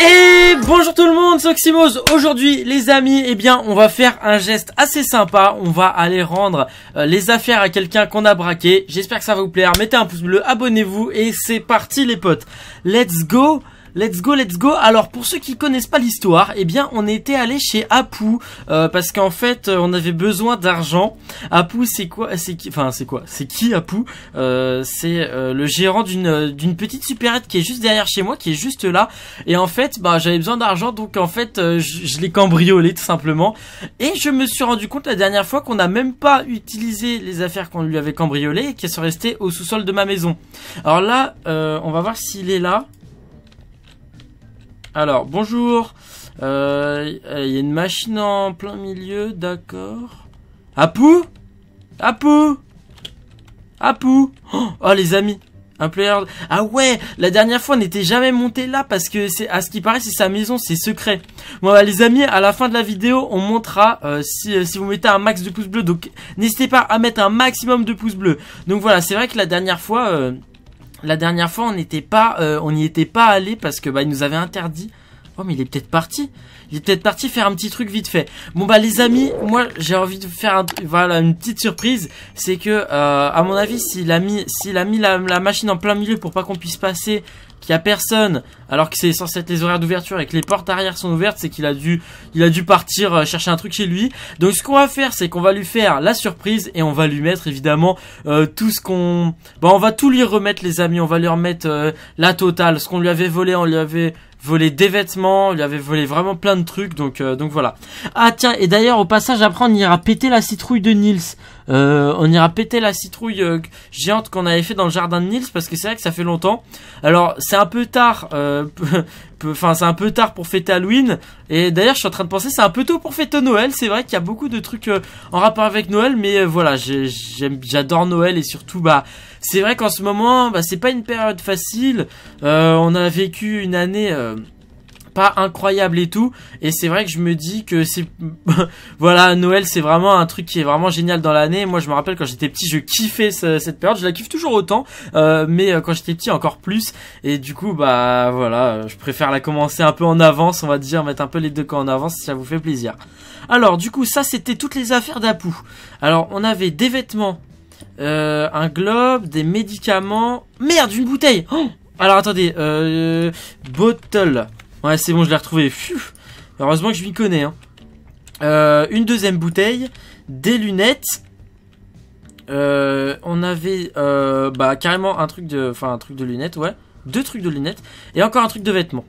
Et bonjour tout le monde, c'est Oxymose. Aujourd'hui, les amis, eh bien, on va faire un geste assez sympa. On va aller rendre euh, les affaires à quelqu'un qu'on a braqué. J'espère que ça va vous plaire. Mettez un pouce bleu, abonnez-vous et c'est parti les potes. Let's go Let's go, let's go. Alors pour ceux qui connaissent pas l'histoire, eh bien on était allé chez Apu euh, parce qu'en fait euh, on avait besoin d'argent. Apu c'est quoi C'est qui Enfin c'est quoi C'est qui Apu euh, C'est euh, le gérant d'une d'une petite supérette qui est juste derrière chez moi, qui est juste là. Et en fait bah j'avais besoin d'argent donc en fait je, je l'ai cambriolé tout simplement. Et je me suis rendu compte la dernière fois qu'on n'a même pas utilisé les affaires qu'on lui avait cambriolées et qu'elles sont restées au sous-sol de ma maison. Alors là on va voir s'il est là. Alors, bonjour. Euh, il y a une machine en plein milieu, d'accord. Apu, Apu, Apu, oh, oh, les amis un player... Ah ouais, la dernière fois on n'était jamais monté là parce que c'est à ce qui paraît c'est sa maison, c'est secret. Bon bah, les amis, à la fin de la vidéo on montrera euh, si, euh, si vous mettez un max de pouces bleus. Donc n'hésitez pas à mettre un maximum de pouces bleus. Donc voilà, c'est vrai que la dernière fois... La dernière fois, on n'était pas, euh, on n'y était pas allé parce que bah il nous avait interdit. Oh mais il est peut-être parti. Il est peut-être parti faire un petit truc vite fait. Bon bah les amis, moi j'ai envie de faire un, voilà une petite surprise, c'est que euh, à mon avis s'il a mis s'il a mis la, la, machine en plein milieu pour pas qu'on puisse passer qu'il y a personne, alors que c'est censé être les horaires d'ouverture et que les portes arrière sont ouvertes, c'est qu'il a dû, il a dû partir euh, chercher un truc chez lui. Donc ce qu'on va faire, c'est qu'on va lui faire la surprise et on va lui mettre évidemment euh, tout ce qu'on, bah on va tout lui remettre les amis, on va lui remettre euh, la totale, ce qu'on lui avait volé, on lui avait volé des vêtements, il avait volé vraiment plein de trucs, donc donc voilà. Ah tiens, et d'ailleurs au passage après on ira péter la citrouille de Nils. Euh, on ira péter la citrouille euh, géante qu'on avait fait dans le jardin de Nils parce que c'est vrai que ça fait longtemps. Alors c'est un peu tard, euh, enfin c'est un peu tard pour fêter Halloween. Et d'ailleurs je suis en train de penser c'est un peu tôt pour fêter Noël. C'est vrai qu'il y a beaucoup de trucs en rapport avec Noël, mais voilà j'adore Noël et surtout bah c'est vrai qu'en ce moment bah, c'est pas une période facile. on a vécu une année pas incroyable et tout. Et c'est vrai que je me dis que c'est, voilà, Noël, c'est vraiment un truc qui est vraiment génial dans l'année. Moi, je me rappelle quand j'étais petit, je kiffais cette période. Je la kiffe toujours autant, euh, mais euh, quand j'étais petit, encore plus. Et du coup, bah voilà, je préfère la commencer un peu en avance, on va dire, mettre un peu les deux camps en avance si ça vous fait plaisir. Alors, du coup, ça, c'était toutes les affaires d'Apou. Alors, on avait des vêtements, euh, un globe, des médicaments. Merde, une bouteille oh alors attendez, euh, bottle, Ouais, c'est bon, je l'ai retrouvé. Heureusement que je m'y connais. Hein. Euh, une deuxième bouteille, des lunettes. Euh, on avait euh, bah, carrément un truc de, enfin un truc de lunettes, ouais. Deux trucs de lunettes et encore un truc de vêtements.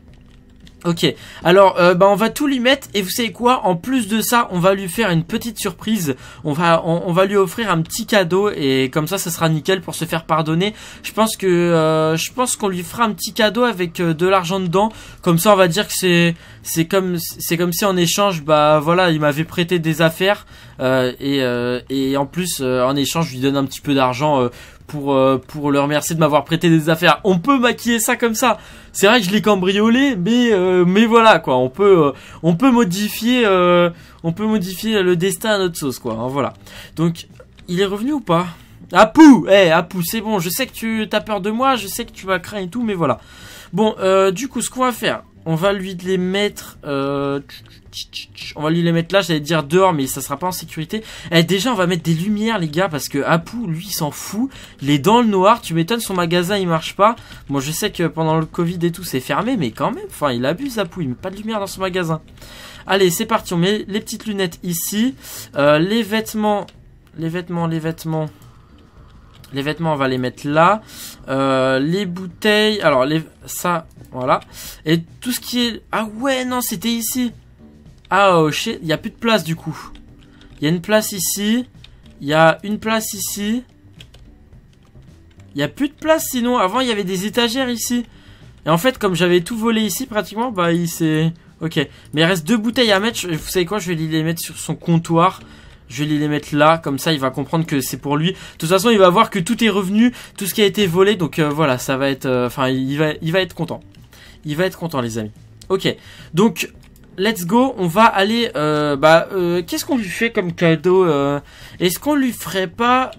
Ok, alors euh, bah on va tout lui mettre et vous savez quoi En plus de ça, on va lui faire une petite surprise. On va on, va lui offrir un petit cadeau et comme ça, ça sera nickel pour se faire pardonner. Je pense que euh, je pense qu'on lui fera un petit cadeau avec euh, de l'argent dedans. Comme ça, on va dire que c'est c'est comme c'est comme si en échange, bah voilà, il m'avait prêté des affaires et et en plus en échange, je lui donne un petit peu d'argent pour, euh, pour le remercier de m'avoir prêté des affaires. On peut maquiller ça comme ça. C'est vrai que je l'ai cambriolé, mais, euh, mais voilà, quoi. On peut, euh, on peut modifier, on peut modifier le destin à notre sauce, quoi. Hein, voilà. Donc, il est revenu ou pas pou Eh, hey, Apou, c'est bon. Je sais que tu as peur de moi, je sais que tu vas craindre et tout, mais voilà. Bon, du coup, ce qu'on va faire, on va lui les mettre... Euh, on va lui les mettre là, j'allais dire dehors, mais ça sera pas en sécurité. Eh, déjà, on va mettre des lumières, les gars, parce que Apu, lui, il s'en fout. Il est dans le noir, tu m'étonnes, son magasin, il marche pas. Bon, je sais que pendant le Covid et tout, c'est fermé, mais quand même, enfin, il abuse, Apu, il met pas de lumière dans son magasin. Allez, c'est parti, on met les petites lunettes ici. Euh, les vêtements, les vêtements, les vêtements... Les vêtements, on va les mettre là. Euh, les bouteilles, alors les, ça, voilà. Et tout ce qui est... Ah ouais, non, c'était ici. Ah, oh shit, il n'y a plus de place du coup. Il y a une place ici. Il y a une place ici. Il n'y a plus de place sinon. Avant, il y avait des étagères ici. Et en fait, comme j'avais tout volé ici pratiquement, bah il s'est... Ok, mais il reste deux bouteilles à mettre. Vous savez quoi, je vais les mettre sur son comptoir. Je vais les mettre là, comme ça il va comprendre que c'est pour lui. De toute façon, il va voir que tout est revenu, tout ce qui a été volé. Donc euh, voilà, ça va être... Euh, enfin, il, va, il va être content. Il va être content, les amis. Ok, donc let's go, on va aller... Euh, bah, euh, qu'est-ce qu'on lui fait comme cadeau euh? Est-ce qu'on lui ferait pas...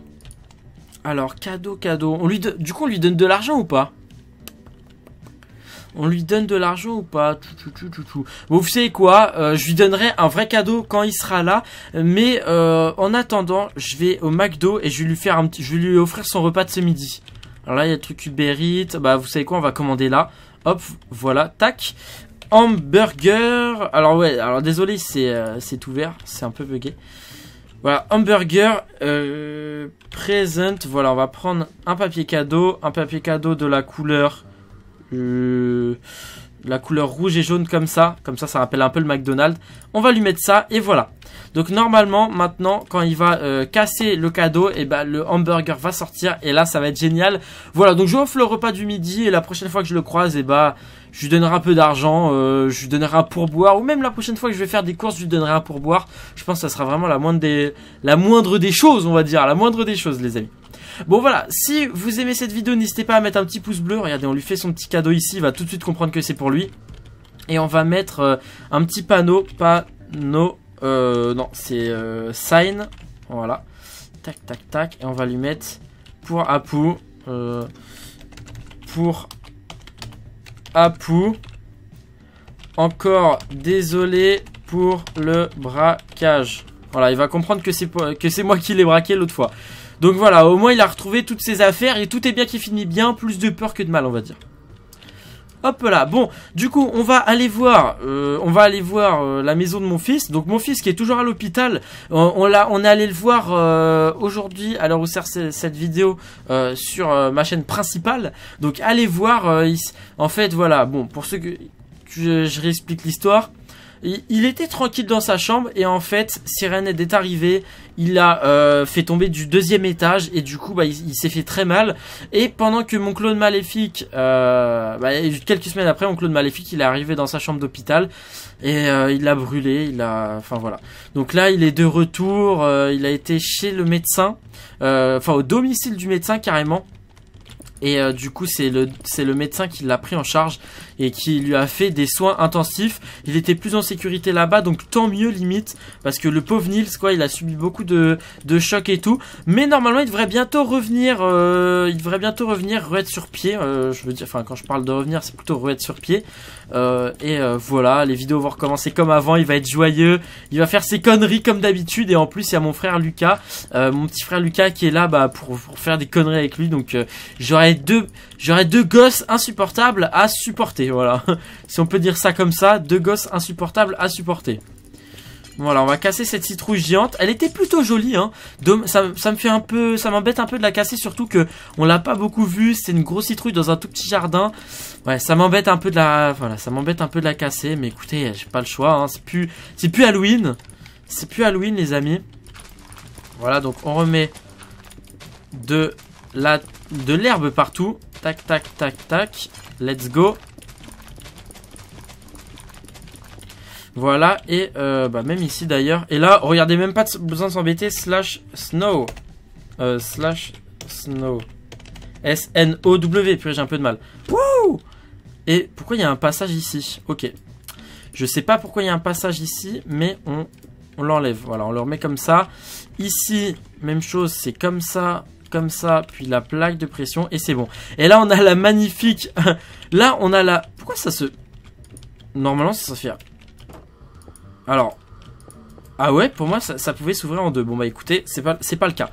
Alors, cadeau, cadeau. On lui Du coup, on lui donne de l'argent ou pas on lui donne de l'argent ou pas Bon, vous savez quoi Je lui donnerai un vrai cadeau quand il sera là. Mais en attendant, je vais au McDo et je vais lui faire un petit, je vais lui offrir son repas de ce midi. Alors là, il y a le truc Eats. Bah, vous savez quoi, on va commander là. Hop, voilà, tac. Hamburger. Alors ouais, alors désolé, c'est euh, ouvert. C'est un peu bugué. Voilà, hamburger. Euh, present. Voilà, on va prendre un papier cadeau. Un papier cadeau de la couleur... Euh, la couleur rouge et jaune comme ça. Comme ça, ça rappelle un peu le McDonald's. On va lui mettre ça et voilà. Donc normalement, maintenant, quand il va euh, casser le cadeau, et eh ben le hamburger va sortir et là, ça va être génial. Voilà, donc je offre le repas du midi et la prochaine fois que je le croise, et eh bah ben, je lui donnerai un peu d'argent, euh, je lui donnerai un pourboire, ou même la prochaine fois que je vais faire des courses, je lui donnerai un pourboire. Je pense que ça sera vraiment la moindre des choses, on va dire, la moindre des choses, les amis. Bon voilà, si vous aimez cette vidéo, n'hésitez pas à mettre un petit pouce bleu. Regardez, on lui fait son petit cadeau ici, il va tout de suite comprendre que c'est pour lui. Et on va mettre euh, un petit panneau, panneau, euh, non, c'est euh, sign, voilà. Tac, tac, tac, et on va lui mettre pour Apu, pour Apu, encore désolé pour le braquage. Voilà, il va comprendre que c'est moi qui l'ai braqué l'autre fois. Donc voilà, au moins il a retrouvé toutes ses affaires et tout est bien qui finit bien, plus de peur que de mal on va dire. Hop là, bon, du coup, on va aller voir, euh, on va aller voir euh, la maison de mon fils. Donc mon fils qui est toujours à l'hôpital, on, l'a, on est allé le voir euh, aujourd'hui, à l'heure où sert cette vidéo, sur ma chaîne principale. Donc allez voir, en fait, voilà, bon, pour ceux que je, je réexplique l'histoire il était tranquille dans sa chambre et en fait, Sirène est arrivée, il l'a euh, fait tomber du deuxième étage et du coup, bah, il, s'est fait très mal. Et pendant que mon clone maléfique, euh, bah, quelques semaines après, mon clone maléfique, il est arrivé dans sa chambre d'hôpital et euh, il l'a brûlé, il a, enfin voilà. Donc là, il est de retour, il a été chez le médecin, enfin au domicile du médecin carrément. Et du coup, c'est le, c'est le médecin qui l'a pris en charge et qui lui a fait des soins intensifs. Il était plus en sécurité là-bas, donc tant mieux limite, parce que le pauvre Nils, quoi, il a subi beaucoup de, de chocs et tout. Mais normalement, il devrait bientôt revenir, euh, il devrait bientôt revenir, re-être sur pied. Euh, je veux dire, enfin, quand je parle de revenir, c'est plutôt re-être sur pied. Euh, et voilà, les vidéos vont recommencer comme avant. Il va être joyeux, il va faire ses conneries comme d'habitude. Et en plus, il y a mon frère Lucas, mon petit frère Lucas qui est là bah, pour, pour faire des conneries avec lui. Donc, j'aurais deux, J'aurais deux gosses insupportables à supporter, voilà. si on peut dire ça comme ça, deux gosses insupportables à supporter. Voilà, on va casser cette citrouille géante. Elle était plutôt jolie, hein. ça, me fait un peu, ça m'embête un peu de la casser, surtout que on l'a pas beaucoup vue. C'est une grosse citrouille dans un tout petit jardin. Ouais, ça m'embête un peu de la, voilà, ça m'embête un peu de la casser. Mais écoutez, j'ai pas le choix. Hein. C'est plus, c'est plus Halloween. C'est plus Halloween, les amis. Voilà, donc on remet de la, de l'herbe partout. Tac, tac, tac, tac. Let's go. Voilà, et euh, bah, même ici d'ailleurs. Et là, regardez, même pas de, besoin de s'embêter. Slash snow. Euh, slash snow. S-N-O-W. Puis j'ai un peu de mal. Wouh Et pourquoi il y a un passage ici Ok. Je sais pas pourquoi il y a un passage ici, mais on, on l'enlève. Voilà, on le remet comme ça. Ici, même chose, c'est comme ça comme ça, puis la plaque de pression, et c'est bon. Et là, on a la magnifique... là, on a la... Pourquoi ça se... Normalement, ça se fait... Alors... Ah ouais, pour moi, ça, pouvait s'ouvrir en deux. Bon, bah écoutez, c'est pas, pas le cas.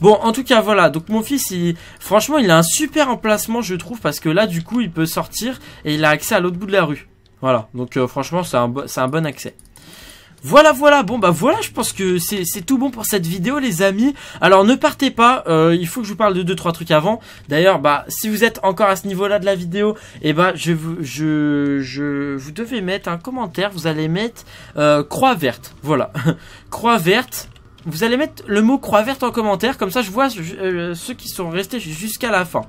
Bon, en tout cas, voilà. Donc, mon fils, franchement, il a un super emplacement, je trouve, parce que là, du coup, il peut sortir et il a accès à l'autre bout de la rue. Voilà, donc euh, franchement, c'est un bon accès. Voilà, voilà, bon bah voilà, je pense que c'est tout bon pour cette vidéo les amis. Alors ne partez pas, euh, il faut que je vous parle de deux, trois trucs avant. D'ailleurs, bah si vous êtes encore à ce niveau-là de la vidéo, et eh bah je vous, je, je, vous devez mettre un commentaire, vous allez mettre euh, croix verte, voilà. croix verte, vous allez mettre le mot croix verte en commentaire, comme ça je vois euh, ceux qui sont restés jusqu'à la fin.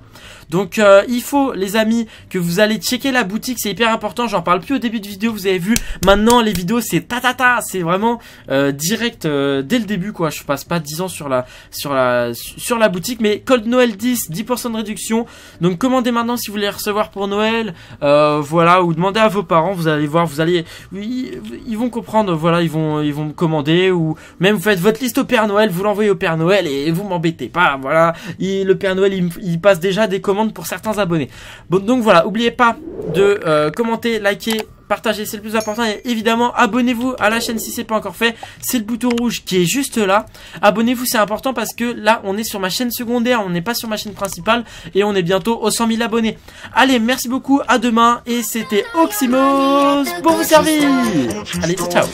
Donc euh, il faut, les amis, que vous allez checker la boutique, c'est hyper important, j'en parle plus au début de vidéo, vous avez vu, maintenant les vidéos c'est ta ta ta, c'est vraiment euh, direct dès le début quoi, je passe pas 10 ans sur la, sur la, sur la boutique, mais code Noël 10, 10% de réduction, donc commandez maintenant si vous voulez recevoir pour Noël, voilà, ou demandez à vos parents, vous allez voir, vous allez, ils, ils vont comprendre, voilà, ils vont, ils vont commander, ou même vous faites votre liste au Père Noël, vous l'envoyez au Père Noël et vous m'embêtez pas, voilà. le Père Noël, il, passe déjà des commandes pour certains abonnés. Bon, donc voilà, oubliez pas de euh, commenter, liker, partager, c'est le plus important. Et évidemment, abonnez-vous à la chaîne si c'est pas encore fait. C'est le bouton rouge qui est juste là. Abonnez-vous, c'est important parce que là, on est sur ma chaîne secondaire, on n'est pas sur ma chaîne principale et on est bientôt aux 100 000 abonnés. Allez, merci beaucoup, à demain et c'était Oxymos pour vous servir. Allez, ciao.